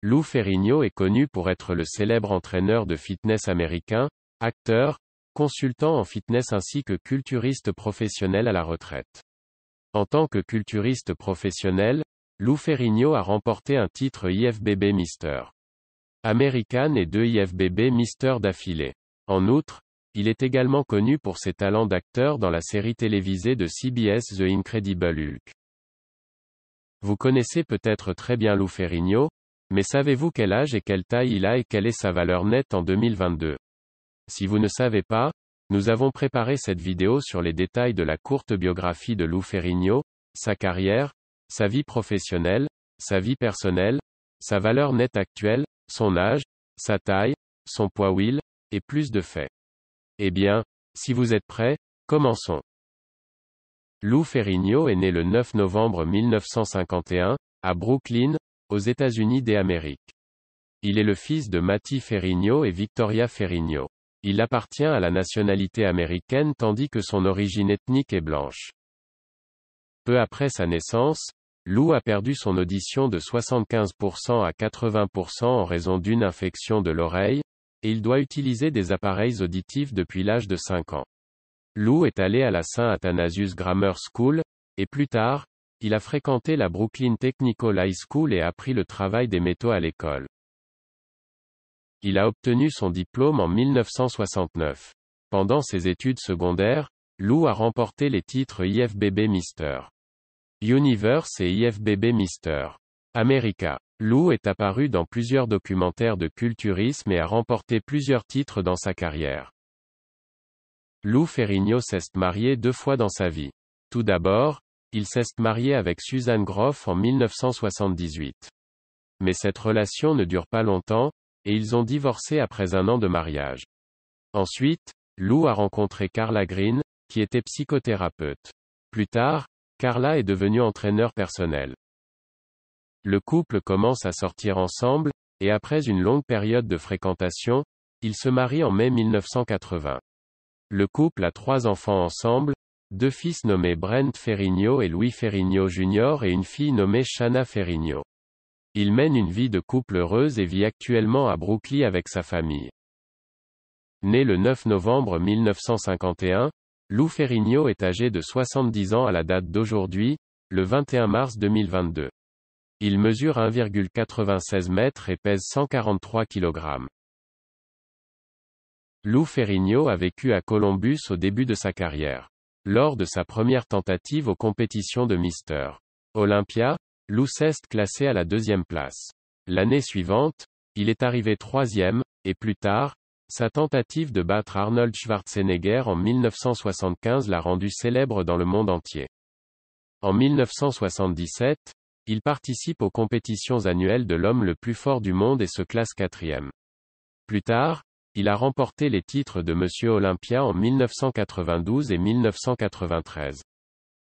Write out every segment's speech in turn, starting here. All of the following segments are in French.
Lou Ferrigno est connu pour être le célèbre entraîneur de fitness américain, acteur, consultant en fitness ainsi que culturiste professionnel à la retraite. En tant que culturiste professionnel, Lou Ferrigno a remporté un titre IFBB Mister American et deux IFBB Mister d'affilée. En outre, il est également connu pour ses talents d'acteur dans la série télévisée de CBS The Incredible Hulk. Vous connaissez peut-être très bien Lou Ferrigno, mais savez-vous quel âge et quelle taille il a et quelle est sa valeur nette en 2022 Si vous ne savez pas, nous avons préparé cette vidéo sur les détails de la courte biographie de Lou Ferrigno, sa carrière, sa vie professionnelle, sa vie personnelle, sa valeur nette actuelle, son âge, sa taille, son poids will, et plus de faits. Eh bien, si vous êtes prêts, commençons. Lou Ferrigno est né le 9 novembre 1951, à Brooklyn, aux États-Unis des Amériques. Il est le fils de Matty Ferrigno et Victoria Ferrigno. Il appartient à la nationalité américaine tandis que son origine ethnique est blanche. Peu après sa naissance, Lou a perdu son audition de 75% à 80% en raison d'une infection de l'oreille, et il doit utiliser des appareils auditifs depuis l'âge de 5 ans. Lou est allé à la Saint Athanasius Grammar School, et plus tard, il a fréquenté la Brooklyn Technical High School et appris le travail des métaux à l'école. Il a obtenu son diplôme en 1969. Pendant ses études secondaires, Lou a remporté les titres IFBB Mister Universe et IFBB Mister America. Lou est apparu dans plusieurs documentaires de culturisme et a remporté plusieurs titres dans sa carrière. Lou Ferrigno s'est marié deux fois dans sa vie. Tout d'abord, il s'est marié avec Suzanne Groff en 1978. Mais cette relation ne dure pas longtemps, et ils ont divorcé après un an de mariage. Ensuite, Lou a rencontré Carla Green, qui était psychothérapeute. Plus tard, Carla est devenue entraîneur personnel. Le couple commence à sortir ensemble, et après une longue période de fréquentation, ils se marient en mai 1980. Le couple a trois enfants ensemble, deux fils nommés Brent Ferrigno et Louis Ferrigno Jr. et une fille nommée Shanna Ferrigno. Il mène une vie de couple heureuse et vit actuellement à Brooklyn avec sa famille. Né le 9 novembre 1951, Lou Ferrigno est âgé de 70 ans à la date d'aujourd'hui, le 21 mars 2022. Il mesure 1,96 mètres et pèse 143 kg. Lou Ferrigno a vécu à Columbus au début de sa carrière lors de sa première tentative aux compétitions de Mister Olympia, est classé à la deuxième place. L'année suivante, il est arrivé troisième, et plus tard, sa tentative de battre Arnold Schwarzenegger en 1975 l'a rendu célèbre dans le monde entier. En 1977, il participe aux compétitions annuelles de l'homme le plus fort du monde et se classe quatrième. Plus tard, il a remporté les titres de Monsieur Olympia en 1992 et 1993.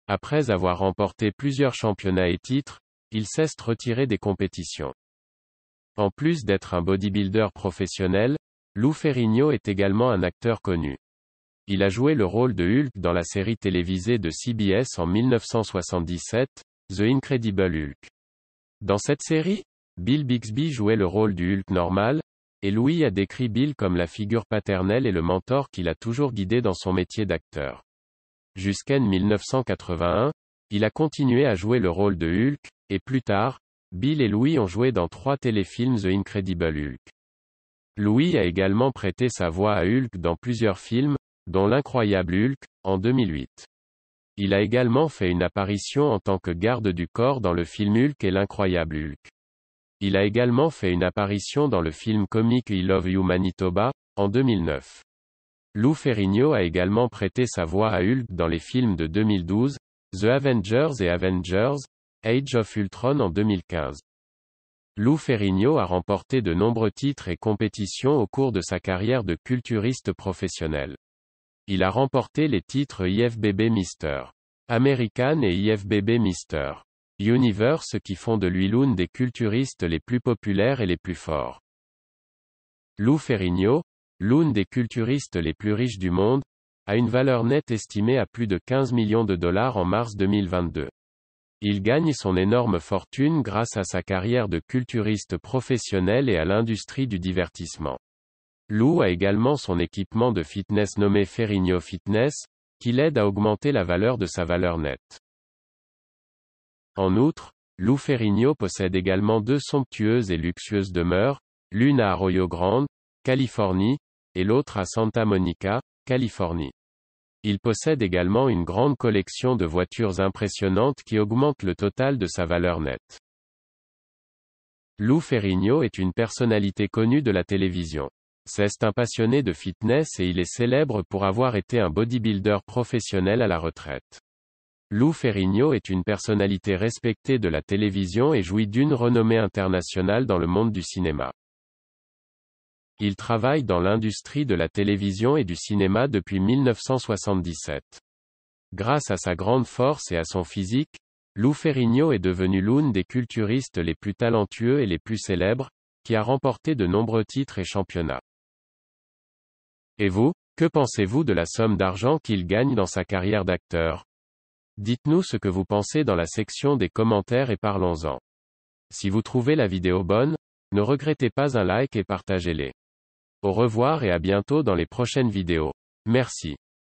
Après avoir remporté plusieurs championnats et titres, il cesse de retirer des compétitions. En plus d'être un bodybuilder professionnel, Lou Ferrigno est également un acteur connu. Il a joué le rôle de Hulk dans la série télévisée de CBS en 1977, The Incredible Hulk. Dans cette série, Bill Bixby jouait le rôle du Hulk normal, et Louis a décrit Bill comme la figure paternelle et le mentor qu'il a toujours guidé dans son métier d'acteur. Jusqu'en 1981, il a continué à jouer le rôle de Hulk, et plus tard, Bill et Louis ont joué dans trois téléfilms The Incredible Hulk. Louis a également prêté sa voix à Hulk dans plusieurs films, dont L'incroyable Hulk, en 2008. Il a également fait une apparition en tant que garde du corps dans le film Hulk et l'incroyable Hulk. Il a également fait une apparition dans le film comique I Love You Manitoba, en 2009. Lou Ferrigno a également prêté sa voix à Hulk dans les films de 2012, The Avengers et Avengers, Age of Ultron en 2015. Lou Ferrigno a remporté de nombreux titres et compétitions au cours de sa carrière de culturiste professionnel. Il a remporté les titres IFBB Mister American et IFBB Mister Universe qui font de lui l'une des culturistes les plus populaires et les plus forts. Lou Ferrigno, l'une des culturistes les plus riches du monde, a une valeur nette estimée à plus de 15 millions de dollars en mars 2022. Il gagne son énorme fortune grâce à sa carrière de culturiste professionnel et à l'industrie du divertissement. Lou a également son équipement de fitness nommé Ferrigno Fitness, qui l'aide à augmenter la valeur de sa valeur nette. En outre, Lou Ferrigno possède également deux somptueuses et luxueuses demeures, l'une à Arroyo Grande, Californie, et l'autre à Santa Monica, Californie. Il possède également une grande collection de voitures impressionnantes qui augmente le total de sa valeur nette. Lou Ferrigno est une personnalité connue de la télévision. C'est un passionné de fitness et il est célèbre pour avoir été un bodybuilder professionnel à la retraite. Lou Ferrigno est une personnalité respectée de la télévision et jouit d'une renommée internationale dans le monde du cinéma. Il travaille dans l'industrie de la télévision et du cinéma depuis 1977. Grâce à sa grande force et à son physique, Lou Ferrigno est devenu l'une des culturistes les plus talentueux et les plus célèbres, qui a remporté de nombreux titres et championnats. Et vous, que pensez-vous de la somme d'argent qu'il gagne dans sa carrière d'acteur Dites-nous ce que vous pensez dans la section des commentaires et parlons-en. Si vous trouvez la vidéo bonne, ne regrettez pas un like et partagez-les. Au revoir et à bientôt dans les prochaines vidéos. Merci.